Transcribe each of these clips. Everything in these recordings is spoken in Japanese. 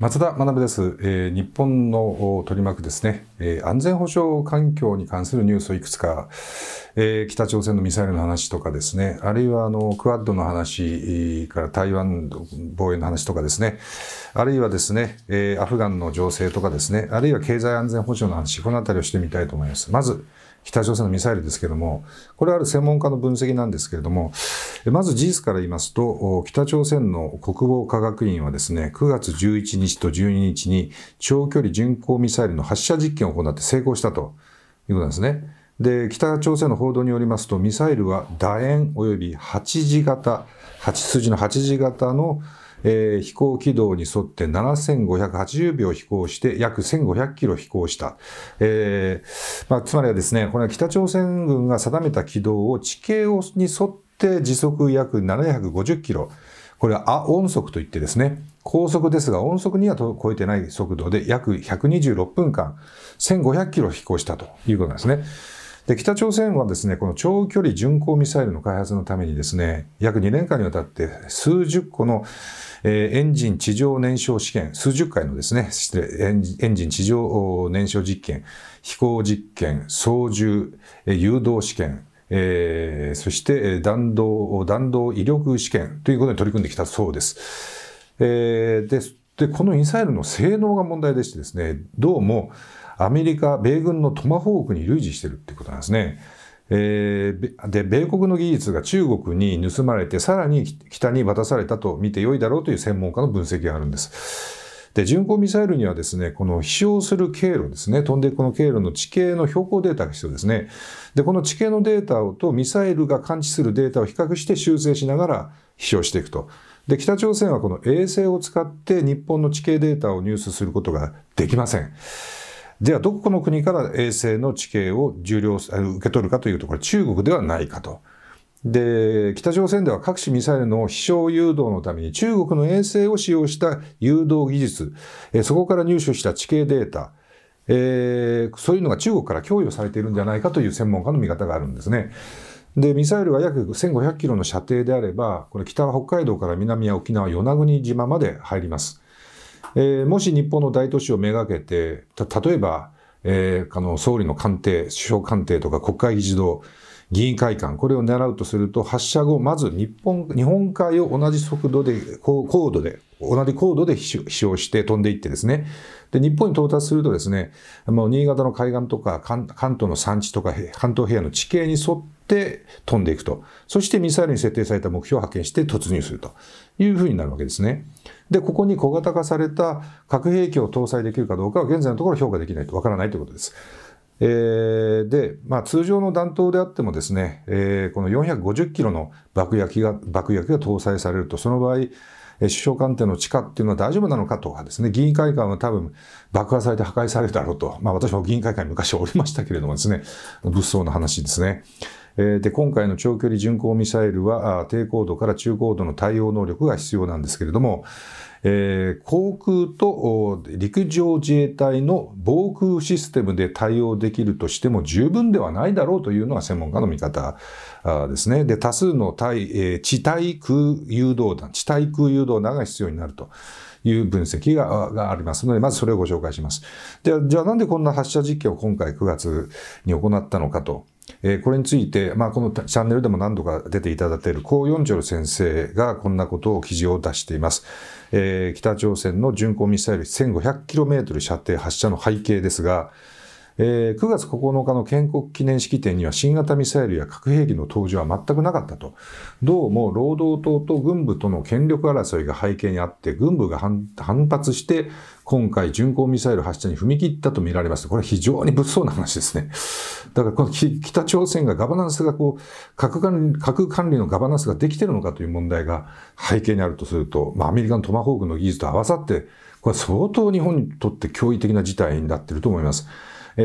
松田学です、えー、日本の取り巻くですね、えー、安全保障環境に関するニュースをいくつか、えー、北朝鮮のミサイルの話とかですね、あるいはあのクアッドの話から台湾防衛の話とかですね、あるいはですね、えアフガンの情勢とかですね、あるいは経済安全保障の話、この辺りをしてみたいと思います。まず、北朝鮮のミサイルですけれども、これはある専門家の分析なんですけれども、まず事実から言いますと、北朝鮮の国防科学院はですね、9月11日と12日に長距離巡航ミサイルの発射実験を行って成功したということなんですね。で、北朝鮮の報道によりますと、ミサイルは楕円及び8字型、8筋の8字型のえー、飛行軌道に沿って7580秒飛行して約1500キロ飛行した、えー、まあ、つまりはですねこれは北朝鮮軍が定めた軌道を地形に沿って時速約750キロこれは音速といってですね高速ですが音速には超えてない速度で約126分間1500キロ飛行したということなんですね。で北朝鮮はですねこの長距離巡航ミサイルの開発のためにですね約2年間にわたって数十個の、えー、エンジン地上燃焼試験数十回のですねエンジン地上燃焼実験飛行実験操縦、えー、誘導試験えー、そして弾道弾道威力試験ということに取り組んできたそうです。えー、でこのミサイルの性能が問題でしてですねどうもアメリカ、米軍のトマホークに類似してるってことなんですね。えー、で米国の技術が中国に盗まれてさらに北に渡されたと見て良いだろうという専門家の分析があるんです。で巡航ミサイルにはですねこの飛翔する経路ですね飛んでいくこの経路の地形の標高データが必要ですね。でこの地形のデータをとミサイルが感知するデータを比較して修正しながら飛翔していくと。で北朝鮮はこの衛星を使って日本の地形データを入手することができません。ではどこの国から衛星の地形を受領受け取るかというとこれ中国ではないかと。で北朝鮮では各種ミサイルの飛翔誘導のために中国の衛星を使用した誘導技術えそこから入手した地形データえー、そういうのが中国から供与されているんじゃないかという専門家の見方があるんですね。でミサイルは約1500キロの射程であればこれ北は北海道から南は沖縄与那国島まで入ります。えー、もし日本の大都市をめがけて、例えば、えー、あの総理の官邸、首相官邸とか国会議事堂、議員会館、これを狙うとすると、発射後、まず日本日本海を同じ速度で、高度で、同じ高度で飛翔して飛んでいってですね、で日本に到達するとですね、もう新潟の海岸とか関東の山地とか関東平野の地形に沿って、って飛んでいくと。そしてミサイルに設定された目標を派遣して突入するというふうになるわけですね。で、ここに小型化された核兵器を搭載できるかどうかは現在のところ評価できないとわからないということです。えー、で、まあ、通常の弾頭であってもですね、えー、この450キロの爆薬が爆薬が搭載されると、その場合、首相官邸の地下っていうのは大丈夫なのかとかですね、議員会館は多分爆破されて破壊されるだろうと、まあ、私も議員会館に昔おりましたけれどもですね、物騒な話ですね。で今回の長距離巡航ミサイルは低高度から中高度の対応能力が必要なんですけれども、えー、航空と陸上自衛隊の防空システムで対応できるとしても十分ではないだろうというのが専門家の見方ですね。で、多数の対、えー、地対空誘導弾、地対空誘導弾が必要になると。いう分析がありますので、まずそれをご紹介します。でじゃあなんでこんな発射実験を今回9月に行ったのかとえー、これについて、まあ、このチャンネルでも何度か出ていただいている高四条先生がこんなことを記事を出しています。えー、北朝鮮の巡航ミサイル 1500km 射程発射の背景ですが、えー、9月9日の建国記念式典には新型ミサイルや核兵器の登場は全くなかったと。どうも労働党と軍部との権力争いが背景にあって、軍部が反発して、今回巡航ミサイル発射に踏み切ったとみられます。これは非常に物騒な話ですね。だからこの北朝鮮がガバナンスがこう核管理、核管理のガバナンスができてるのかという問題が背景にあるとすると、まあ、アメリカのトマホークの技術と合わさって、これは相当日本にとって驚異的な事態になっていると思います。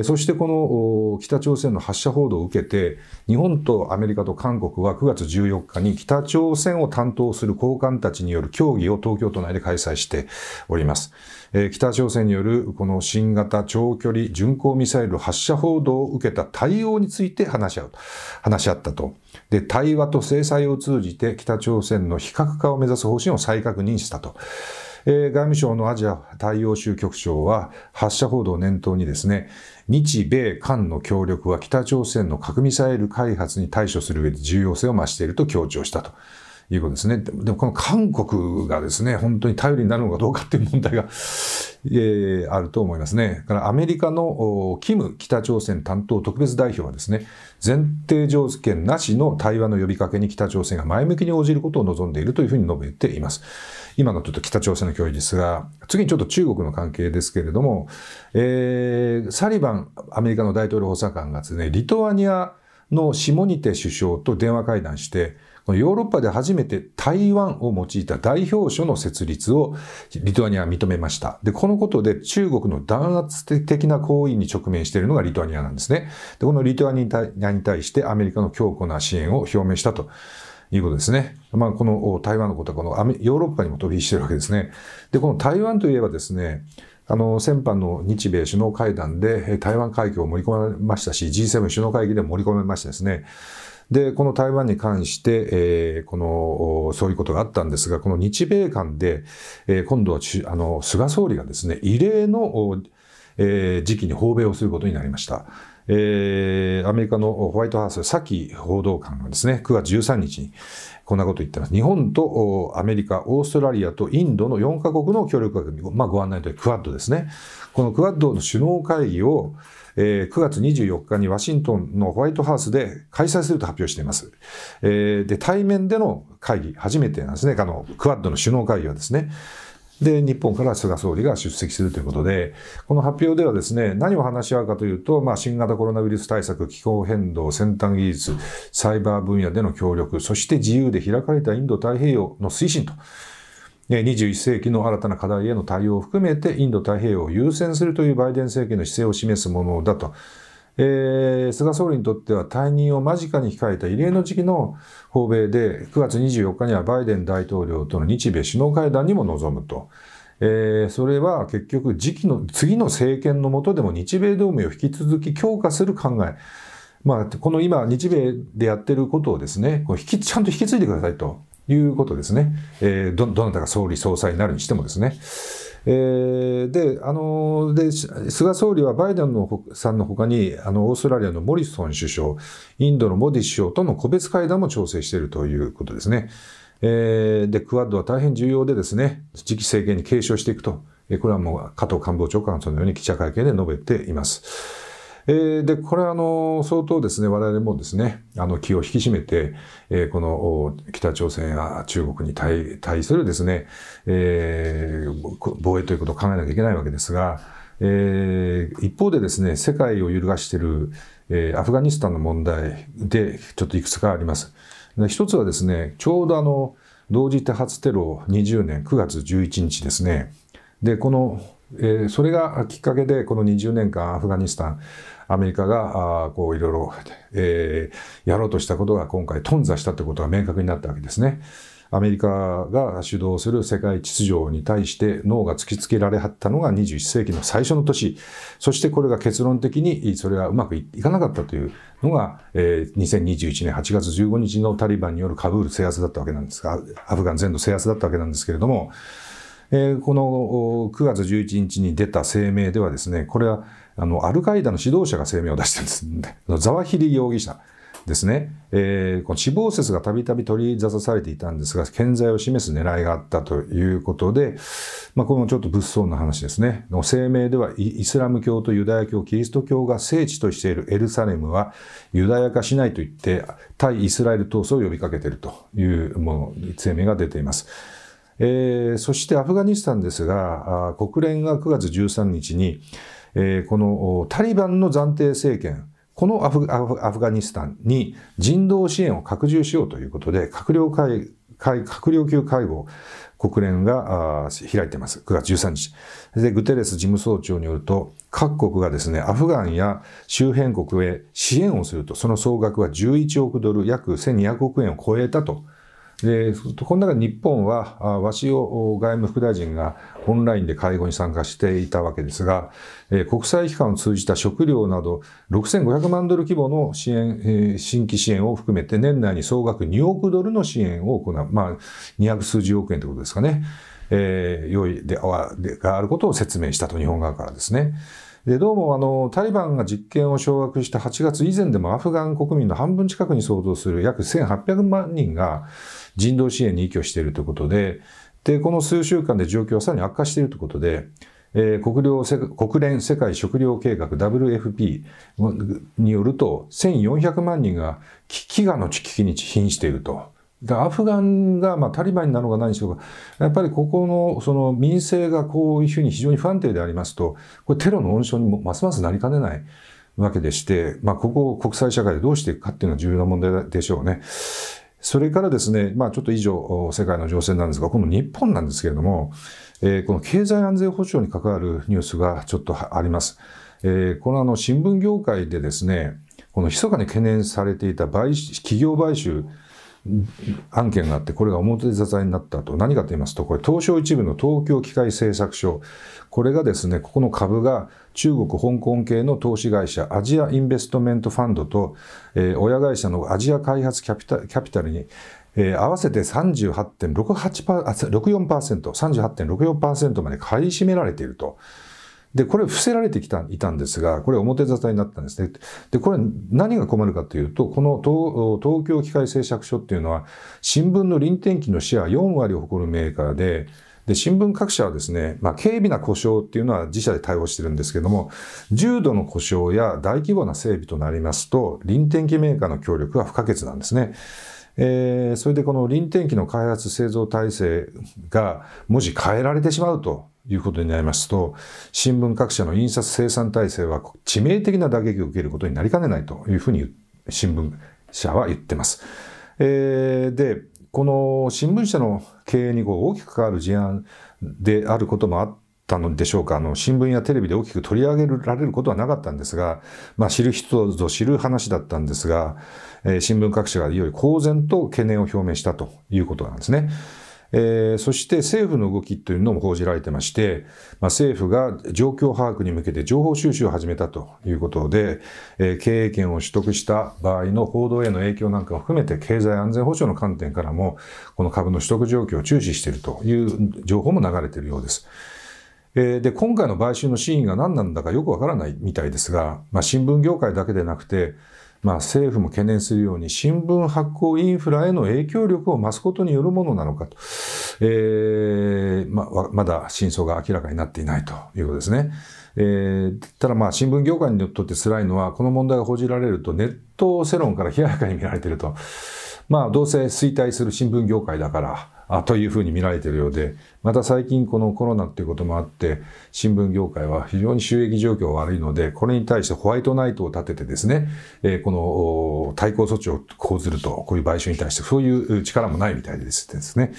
そしてこの北朝鮮の発射報道を受けて、日本とアメリカと韓国は9月14日に北朝鮮を担当する高官たちによる協議を東京都内で開催しております。北朝鮮によるこの新型長距離巡航ミサイル発射報道を受けた対応について話し合う話し合ったと。で、対話と制裁を通じて北朝鮮の非核化を目指す方針を再確認したと。えー、外務省のアジア大洋州局長は、発射報道を念頭にですね、日米韓の協力は北朝鮮の核ミサイル開発に対処する上で重要性を増していると強調したと。いうことですね。でもこの韓国がですね、本当に頼りになるのかどうかっていう問題が、えー、あると思いますね。からアメリカのキム北朝鮮担当特別代表はですね、前提条件なしの対話の呼びかけに北朝鮮が前向きに応じることを望んでいるというふうに述べています。今のちょっと北朝鮮の脅威ですが、次にちょっと中国の関係ですけれども、えー、サリバンアメリカの大統領補佐官がですね、リトアニアのシモニテ首相と電話会談して、ヨーロッパで初めて台湾を用いた代表書の設立をリトアニアは認めました。で、このことで中国の弾圧的な行為に直面しているのがリトアニアなんですね。で、このリトアニアに対してアメリカの強固な支援を表明したと。いうことですね。まあ、この台湾のことはこのヨーロッパにも飛び火してるわけですね。で、この台湾といえばですね、あの、先般の日米首脳会談で台湾海峡を盛り込めましたし、G7 首脳会議でも盛り込めましたですね。で、この台湾に関して、えー、この、そういうことがあったんですが、この日米間で、えー、今度はあの、菅総理がですね、異例の、えー、時期に訪米をすることになりました。えー、アメリカのホワイトハウス、サキ報道官がですね、9月13日にこんなこと言ってます。日本とアメリカ、オーストラリアとインドの4カ国の協力が、まあ、ご案内というクアッドですね。このクアッドの首脳会議を、えー、9月24日にワシントンのホワイトハウスで開催すると発表しています。えー、で、対面での会議、初めてなんですね、あの、クアッドの首脳会議はですね。で、日本から菅総理が出席するということで、この発表ではですね、何を話し合うかというと、まあ、新型コロナウイルス対策、気候変動、先端技術、サイバー分野での協力、そして自由で開かれたインド太平洋の推進と、21世紀の新たな課題への対応を含めて、インド太平洋を優先するというバイデン政権の姿勢を示すものだと。えー、菅総理にとっては退任を間近に控えた異例の時期の訪米で、9月24日にはバイデン大統領との日米首脳会談にも臨むと。えー、それは結局次期の、次の政権の下でも日米同盟を引き続き強化する考え。まあ、この今、日米でやってることをですね、こう引きちゃんと引き継いでくださいということですね。えー、ど、どなたが総理総裁になるにしてもですね。えー、であので菅総理はバイデンのさんのほかにあのオーストラリアのモリソン首相、インドのモディ首相との個別会談も調整しているということですね。えー、でクアッドは大変重要でですね次期政権に継承していくと、えこれはもう加藤官房長官そのように記者会見で述べています。えー、で、これあの、相当ですね、我々もですね、あの、気を引き締めて、えー、この北朝鮮や中国に対対するですね、えー、防衛ということを考えなきゃいけないわけですが、えー、一方でですね、世界を揺るがしている、えー、アフガニスタンの問題で、ちょっといくつかあります。一つはですね、ちょうどあの、同時多発テロ20年9月11日ですね。で、このえー、それがきっかけでこの20年間アフガニスタンアメリカがあこういろいろ、えー、やろうとしたことが今回頓挫したということが明確になったわけですね。アメリカが主導する世界秩序に対して脳が突きつけられはったのが21世紀の最初の年そしてこれが結論的にそれはうまくいかなかったというのが、えー、2021年8月15日のタリバンによるカブール制圧だったわけなんですがアフガン全土制圧だったわけなんですけれどもえー、この9月11日に出た声明ではですね、これはあのアルカイダの指導者が声明を出してるんです。ザワヒリ容疑者。ですね、えー、この死亡説がたびたび取り沙汰されていたんですが、健在を示す狙いがあったということで、まあ、このちょっと物騒な話ですね。声明ではイ、スラム教とユダヤ教、キリスト教が聖地としているエルサレムはユダヤ化しないと言って、対イスラエル闘争を呼びかけているというもの、声明が出ています。えー、そしてアフガニスタンですが、国連が9月13日に、えー、このタリバンの暫定政権、このアフガニスタンに人道支援を拡充しようということで、閣僚会、会閣僚級会合、国連が開いています。9月13日。で、グテレス事務総長によると、各国がですね、アフガンや周辺国へ支援をすると、その総額は11億ドル、約1200億円を超えたと。で、この中で日本は、鷲尾外務副大臣がオンラインで会合に参加していたわけですが、国際機関を通じた食料など6500万ドル規模の支援、新規支援を含めて年内に総額2億ドルの支援を行う。まあ、200数十億円ということですかね。えー、用意であることを説明したと日本側からですね。でどうもあのタリバンが実権を掌握した8月以前でもアフガン国民の半分近くに相当する約1800万人が人道支援に依拠しているということで、で、この数週間で状況はさらに悪化しているということで、えー、国領国連世界食糧計画 WFP によると1400万人が飢餓の危機に瀕していると。アフガンが、まあ、タリバンなのか何にしうか、やっぱりここのその民政がこういうふうに非常に不安定でありますと、これテロの温床にもますますなりかねないわけでして、まあ、ここを国際社会でどうしていくかっていうのは重要な問題でしょうね。それからですね、まあ、ちょっと以上、世界の情勢なんですが、この日本なんですけれども、えー、この経済安全保障に関わるニュースがちょっとあります。えー、このあの新聞業界でですね、この密かに懸念されていた買企業買収、案件があって、これが表沙汰になったと、何かと言いますと、これ、東証一部の東京機械製作所、これがですね、ここの株が中国、香港系の投資会社、アジアインベストメントファンドと、えー、親会社のアジア開発キャピタキャピタルに、えー、合わせて38.64%、38.64%まで買い占められていると。で、これ伏せられてきた、いたんですが、これ表沙汰になったんですね。で、これ何が困るかというと、この東京機械製作所っていうのは、新聞の臨転機のシェア4割を誇るメーカーで、で、新聞各社はですね、まあ、軽微な故障っていうのは自社で対応してるんですけども、重度の故障や大規模な整備となりますと、臨転機メーカーの協力は不可欠なんですね。えー、それでこの臨転機の開発製造体制がもし変えられてしまうということになりますと、新聞各社の印刷生産体制は致命的な打撃を受けることになりかねないというふうに新聞社は言ってます。えー、で、この新聞社の経営にこう大きく関わる事案であることもあったのでしょうか。あの、新聞やテレビで大きく取り上げられることはなかったんですが、まあ、知る人ぞ知る話だったんですが、えー、新聞各社がいよいよ公然と懸念を表明したということなんですね。えー、そして政府の動きというのも報じられてまして、まあ、政府が状況把握に向けて情報収集を始めたということで、えー、経営権を取得した場合の報道への影響なんかを含めて経済安全保障の観点からもこの株の取得状況を注視しているという情報も流れているようです。で今回の買収の真意が何なんだかよくわからないみたいですが、まあ、新聞業界だけでなくてまあ、政府も懸念するように新聞発行インフラへの影響力を増すことによるものなのかと、えーまあ、まだ真相が明らかになっていないということですね。えー、ただまあ新聞業界にとって辛いのはこの問題が報じられるとネット世論から冷ややかに見られていると、まあ、どうせ衰退する新聞業界だから。あというふうに見られているようで、また最近このコロナっていうこともあって、新聞業界は非常に収益状況が悪いので、これに対してホワイトナイトを立ててですね、えー、この対抗措置を講ずると、こういう買収に対してそういう力もないみたいですですね。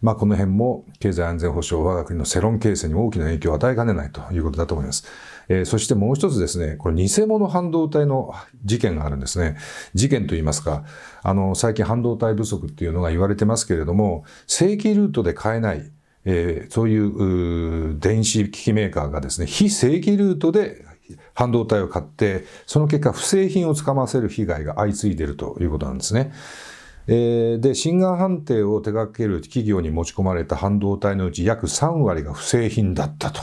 まあ、この辺も経済安全保障、我が国の世論形成に大きな影響を与えかねないということだと思います。えー、そしてもう一つですね、これ偽物半導体の事件があるんですね。事件といいますか、あの、最近半導体不足っていうのが言われてますけれども、正規ルートで買えない、えー、そういう電子機器メーカーがですね、非正規ルートで半導体を買って、その結果、不正品をつかませる被害が相次いでいるということなんですね。で、シで、ガー判定を手掛ける企業に持ち込まれた半導体のうち約3割が不正品だったと。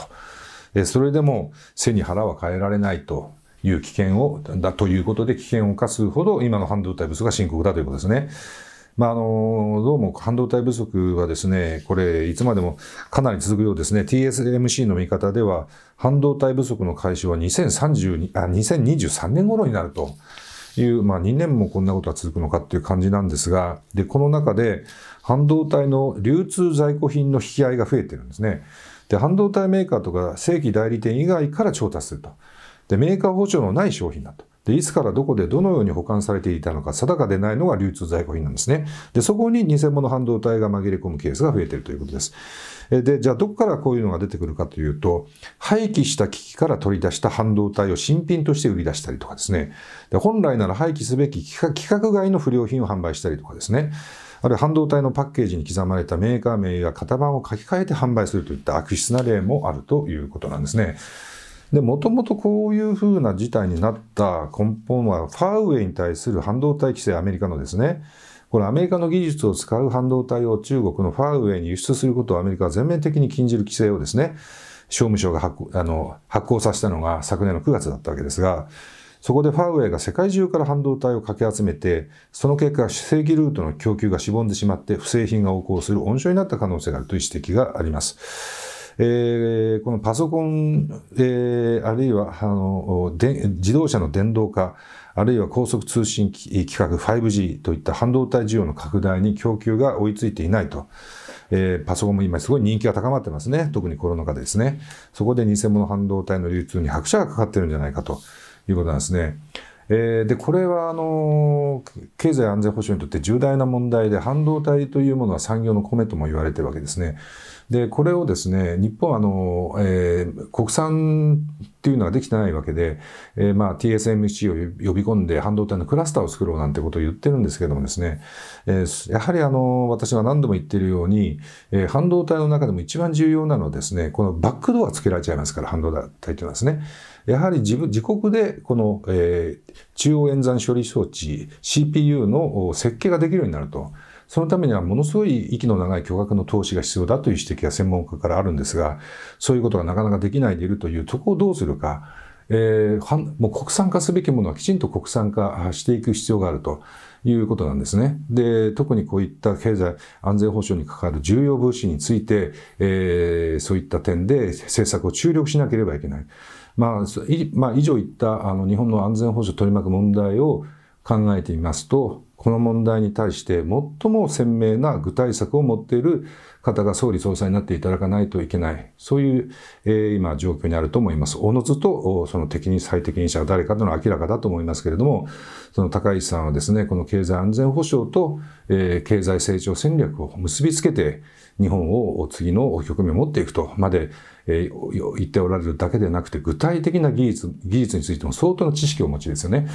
それでも背に腹は変えられないという危険を、だということで危険を犯すほど今の半導体不足が深刻だということですね。まあ、あの、どうも半導体不足はですね、これ、いつまでもかなり続くようですね。TSMC の見方では、半導体不足の解消は2030あ2023年頃になるという、まあ、2年もこんなことが続くのかっていう感じなんですが、で、この中で、半導体の流通在庫品の引き合いが増えてるんですね。で、半導体メーカーとか正規代理店以外から調達すると。で、メーカー保証のない商品だと。で、いつからどこでどのように保管されていたのか定かでないのが流通在庫品なんですね。で、そこに偽物半導体が紛れ込むケースが増えているということです。で、じゃあどこからこういうのが出てくるかというと、廃棄した機器から取り出した半導体を新品として売り出したりとかですね。で本来なら廃棄すべき規格外の不良品を販売したりとかですね。ある半導体のパッケージに刻まれたメーカー名や型番を書き換えて販売するといった悪質な例もあるということなんですね。で、もともとこういうふうな事態になった根本は、ファーウェイに対する半導体規制、アメリカのですね、これアメリカの技術を使う半導体を中国のファーウェイに輸出することをアメリカは全面的に禁じる規制をですね、商務省が発あの発行させたのが昨年の9月だったわけですが、そこでファーウェイが世界中から半導体をかき集めて、その結果、正規ルートの供給がしぼんでしまって、不正品が横行する温床になった可能性があるという指摘があります。えー、このパソコン、えー、あるいはあの自動車の電動化、あるいは高速通信規格 5G といった半導体需要の拡大に供給が追いついていないと。えー、パソコンも今すごい人気が高まってますね。特にコロナ禍ですね。そこで偽物半導体の流通に拍車がかかってるんじゃないかと。いうことなんですね。えー、でこれはあの経済安全保障にとって重大な問題で半導体というものは産業の米とも言われているわけですね。で、これをですね、日本はあの、えー、国産っていうのができてないわけで、えー、まあ TSMC を呼び込んで半導体のクラスターを作ろうなんてことを言ってるんですけどもですね、えー、やはりあの、私は何度も言ってるように、えー、半導体の中でも一番重要なのはですね、このバックドアつけられちゃいますから、半導体っていうのはですね。やはり自分自国でこの、えー、中央演算処理装置 CPU の設計ができるようになると。そのためにはものすごい息の長い巨額の投資が必要だという指摘が専門家からあるんですが、そういうことがなかなかできないでいるというとこをどうするか、えー、もう国産化すべきものはきちんと国産化していく必要があるということなんですね。で、特にこういった経済安全保障に関わる重要物資について、えー、そういった点で政策を注力しなければいけない。まあ、まあ、以上言ったあの日本の安全保障を取り巻く問題を考えてみますと、この問題に対して最も鮮明な具体策を持っている方が総理総裁になっていただかないといけない、そういう、えー、今状況にあると思います。おのずとその適任最適任者は誰かというのは明らかだと思いますけれども、その高市さんはですね、この経済安全保障と、えー、経済成長戦略を結びつけて、日本を次の局面を持っていくとまで、えー、言っておられるだけでなくて、具体的な技術、技術についても相当な知識をお持ちですよね。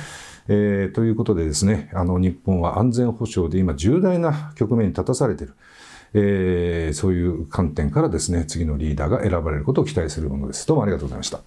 えー、ということでですね、あの日本は安全保障で今重大な局面に立たされている。えー、そういう観点からですね、次のリーダーが選ばれることを期待するものです。どうもありがとうございました。